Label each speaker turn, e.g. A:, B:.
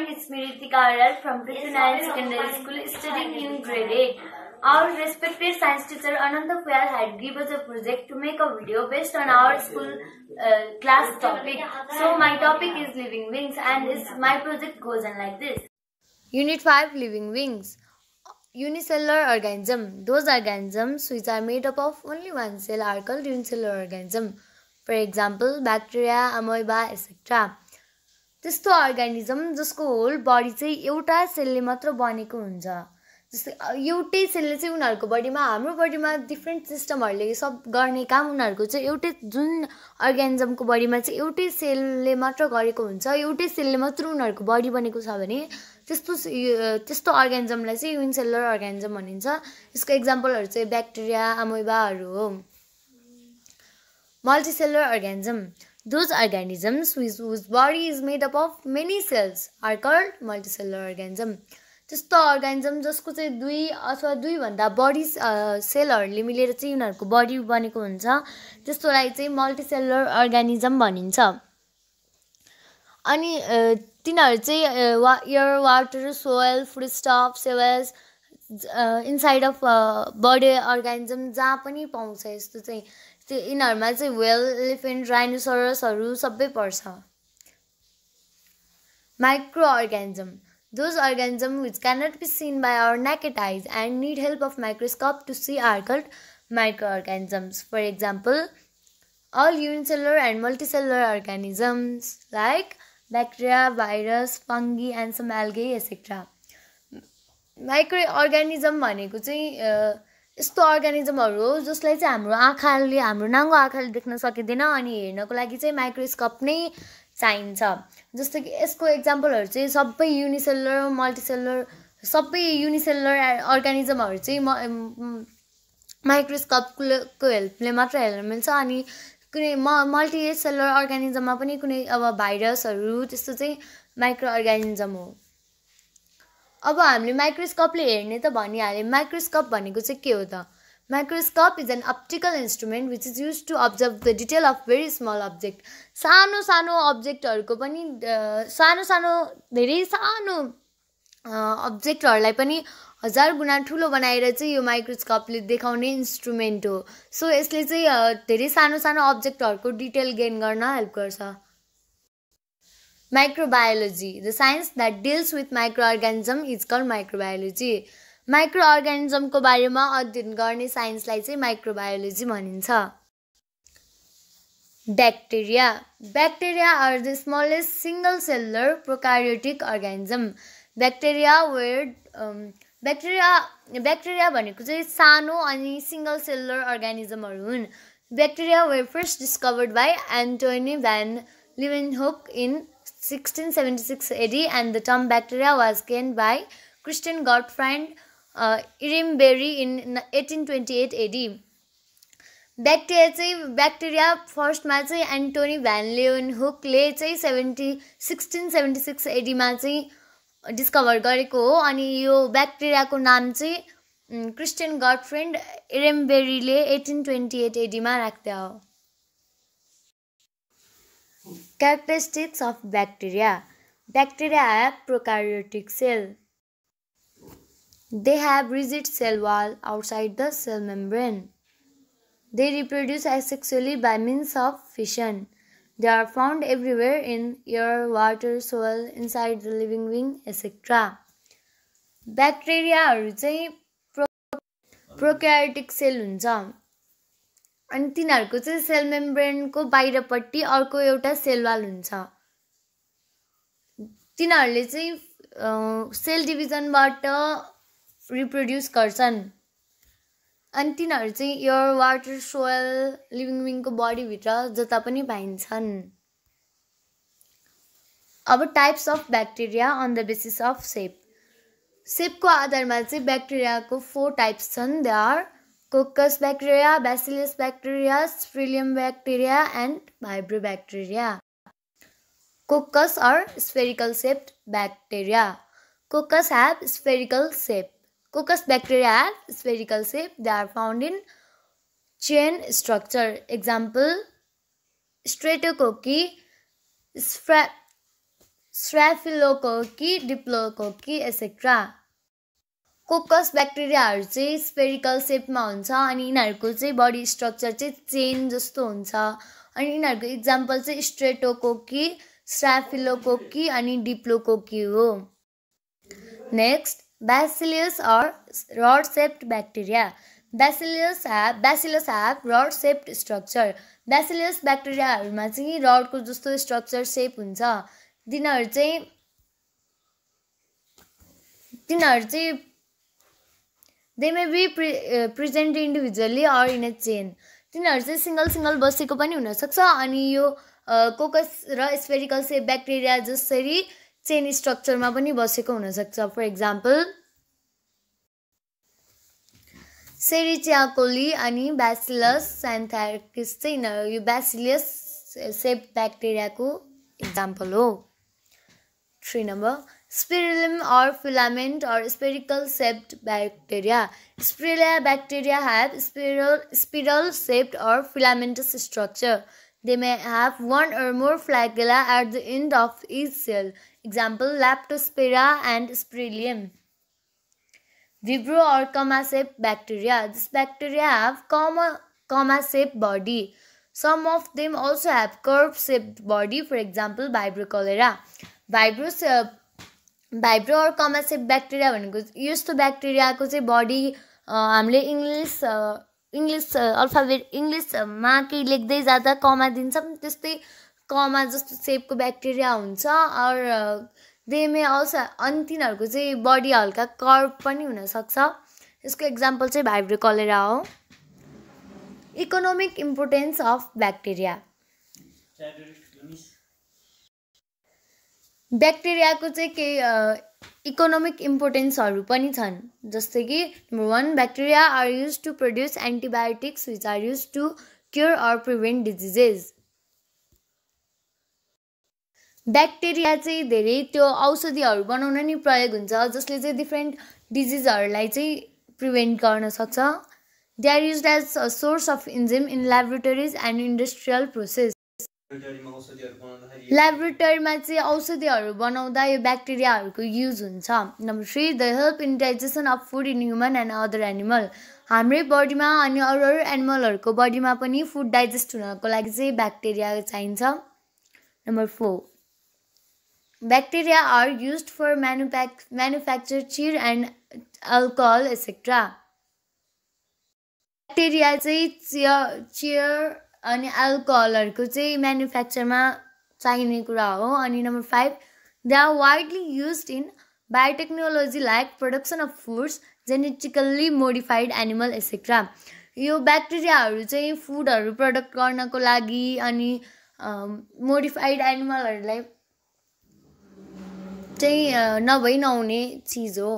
A: and it's Smriti Karal from Prithinayan Secondary School studying in grade 8. Our respected science teacher Ananda Fayal had given us a project to make a video based on our school uh, class topic. So my topic is living wings and my project goes on like this. Unit 5 Living Wings Unicellular organism. Those organisms which are made up of only one cell are called unicellular organism. For example, bacteria, amoeba, etc. त्यस्तो organism जसको whole body चाहिँ एउटा सेलले मात्र बनेको हुन्छ जस्तै एउटै सेलले चाहिँ उनीहरूको बडीमा हाम्रो बडीमा डिफ्रेन्ट सिस्टमहरूले सब गर्ने काम उनीहरूको चाहिँ एउटै जुन अर्ग्यानिजमको बडीमा चाहिँ एउटै सेलले मात्र गरेको हुन्छ एउटै सेलले मात्र उनीहरूको बडी बनेको छ भने त्यस्तो त्यस्तो अर्ग्यानिजमलाई चाहिँ सेलर अर्ग्यानिजम भनिन्छ यसको इक्जाम्पलहरू चाहिँ ब्याक्टेरिया अमोइबाहरू हो multicellular organism Those organisms whose body is made up of many cells are called multicellular organism. त्यस्तो अर्गानिजम जसको चाहिँ दुई अथवा दुईभन्दा बढी सेलहरूले मिलेर चाहिँ उनीहरूको बडी बनेको हुन्छ त्यस्तोलाई चाहिँ मल्टिसेलर अर्गानिजम भनिन्छ अनि तिनीहरू चाहिँ वा air water soil food stuff सेवेल्स इनसाइड अफ बडी अर्गानिजम जहाँ पनि पाउँछ यस्तो चाहिँ त्यो यिनीहरूमा चाहिँ वेल इलिफेन्ट राइनोसरसहरू सबै पर्छ micro organism those organism which cannot be seen by our naked eyes and need help of microscope to see called micro organisms for example all unicellular and multicellular organisms like bacteria virus fungi and some algae etcetera micro organism भनेको चाहिँ यस्तो अर्ग्यानिजमहरू हो जसलाई चाहिँ हाम्रो आँखाले हाम्रो नाङ्गो आँखाले देख्न सकिँदैन अनि हेर्नको लागि चाहिँ माइक्रोस्कोप नै चाहिन्छ जस्तो कि यसको एक्जाम्पलहरू चाहिँ सबै युनिसेलर मल्टिसेलर सबै युनिसेलर अर्ग्यानिजमहरू चाहिँ म माइक्रोस्कोपको हेल्पले मात्र हेर्न मिल्छ अनि कुनै म मल्टिसेलर अर्ग्यानिजममा पनि कुनै अब भाइरसहरू त्यस्तो चाहिँ माइक्रो अर्ग्यानिजम हो अब हामीले माइक्रोस्कोपले हेर्ने त भनिहाल्यौँ माइक्रोस्कोप भनेको चाहिँ के हो त microscope is an optical instrument which is use to observe the detail of very small object सानो सानो अब्जेक्टहरूको पनि सानो सानो धेरै सानो अब्जेक्टहरूलाई पनि हजार गुणा ठुलो बनाएर चाहिँ यो माइक्रोस्कोपले देखाउने इन्स्ट्रुमेन्ट हो सो यसले चाहिँ धेरै सानो सानो अब्जेक्टहरूको डिटेल गेन गर्न हेल्प गर्छ microbiology the science that deals with micro organism is call microbiology micro अर्ग्यानिजमको बारेमा अध्ययन गर्ने साइन्सलाई चाहिँ माइक्रोबायोलोजी भनिन्छ bacteria bacteria are the smallest single celled prokaryotic organism bacteria were bacteria bacteria भनेको चाहिँ सानो अनि सिङ्गल सेलर अर्ग्यानिजमहरू हुन् bacteria were first discovered by Antony van होक in 1676 AD and the term bacteria was gained by Christian Gottfried uh, Irimberry in 1828 AD. Bacteria, first Anthony Antony Van Leeuwenhoek, late 1676 AD, uh, discovered gareko ho ani yo bacteria ko naam um, chai christian Gottfried rmberry le 1828 ad ma rakhdya Characteristics of bacteria Bacteria are prokaryotic cell. They have rigid cell wall outside the cell membrane. They reproduce asexually by means of fission. They are found everywhere in air, water, soil, inside the living being, etc. Bacteria are pro prokaryotic cell. अनि तिनीहरूको चाहिँ sale मेम्ब्रेनको बाहिरपट्टि अर्को एउटा cell wall हुन्छ तिनीहरूले चाहिँ sale डिभिजनबाट reproduce गर्छन् अनि तिनीहरू चाहिँ एयर वाटर सोयल लिभिङ विङको बडीभित्र जता पनि पाइन्छन् अब types of bacteria on the basis of shape सेपको आधारमा चाहिँ ब्याक्टेरियाको फोर टाइप्स छन् they are Coccus bacteria, Bacillus bacteria, Spirillum bacteria and Vibrobacteria. Coccus are spherical shaped bacteria. Coccus have spherical shape. Coccus bacteria have spherical shape. They are found in chain structure. Example, Streptococci, Streptococci, Diplococci, etc. Coccus ब्याक्टेरियाहरू चाहिँ spherical सेपमा हुन्छ अनि यिनीहरूको चाहिँ body structure चाहिँ chain जस्तो हुन्छ अनि यिनीहरूको इक्जाम्पल चाहिँ स्ट्रेटोकोकी स्ट्राफिलोकोकी अनि डिप्लोकोकी हो next bacillus or rod shaped bacteria bacillus have bacillus have rod shaped structure bacillus ब्याक्टेरियाहरूमा चाहिँ रडको जस्तो स्ट्रक्चर सेप हुन्छ तिनीहरू चाहिँ तिनीहरू चाहिँ they may be pre present individually or in a chain तिनीहरू चाहिँ सिङ्गल सिङ्गल बसेको पनि हुनसक्छ अनि यो कोकस र स्पेरिकल से ब्याक्टेरिया जसरी चेन स्ट्रक्चरमा पनि बसेको हुनसक्छ फर इक्जाम्पल सेरिचियाकोली अनि ब्यासिलस सान्थार्किस चाहिँ यिनीहरू यो ब्यासिलियस सेप ब्याक्टेरियाको इक्जाम्पल हो three number Spirillum or filament or spherical shaped bacteria. Spirilla bacteria have spiral, spiral shaped or filamentous structure. They may have one or more flagella at the end of each cell. Example Leptospira and Spirillum. Vibrio or comma-shaped bacteria. This bacteria have comma, comma-shaped body. Some of them also have curve-shaped body, for example, Vibrio cholera. Vibrio vibrio or comma shape bacteria भनेको यस्तो ब्याक्टेरियाको चाहिँ body हामीले English English alphabet इङ्ग्लिसमा केही लेख्दै जाँदा कमा दिन्छौँ त्यस्तै कमा जस्तो सेपको ब्याक्टेरिया हुन्छ अर देमे अल्सो अनि तिनीहरूको चाहिँ बडी हल्का कर्भ पनि हुनसक्छ यसको इक्जाम्पल चाहिँ भाइब्रो कलेरा हो इकोनोमिक इम्पोर्टेन्स अफ ब्याक्टेरिया ब्याक्टेरियाको चाहिँ केही इकोनोमिक इम्पोर्टेन्सहरू पनि छन् जस्तै कि number one bacteria are use to produce antibiotics which are use to cure or prevent diseases bacteria चाहिँ धेरै त्यो औषधिहरू बनाउन नि प्रयोग हुन्छ जसले चाहिँ डिफ्रेन्ट डिजिजहरूलाई चाहिँ प्रिभेन्ट गर्न सक्छ they are use as a source of enzyme in laboratories and industrial process ल्याबोरेटरीमा चाहिँ औषधिहरू बनाउँदा यो ब्याक्टेरियाहरूको युज हुन्छ number three the help in digestion of food in human and other animal हाम्रै बडीमा अनि अरू अरू एनिमलहरूको बडीमा पनि फुड डाइजेस्ट हुनको लागि चाहिँ ब्याक्टेरिया चाहिन्छ number four bacteria are use for manufacture manufacture cheese and alcohol etcetera bacteria चाहिँ चियर चियर अनि एल्कोहलहरूको चाहिँ म्यानुफ्याक्चरमा चाहिने कुरा हो अनि number five they are widely use in biotechnology like production of foods genetically modified animal etcetera यो ब्याक्टेरियाहरू चाहिँ फुडहरू प्रडक्ट गर्नको लागि अनि मोडिफाइड एनिमलहरूलाई चाहिँ नभई नहुने चिज हो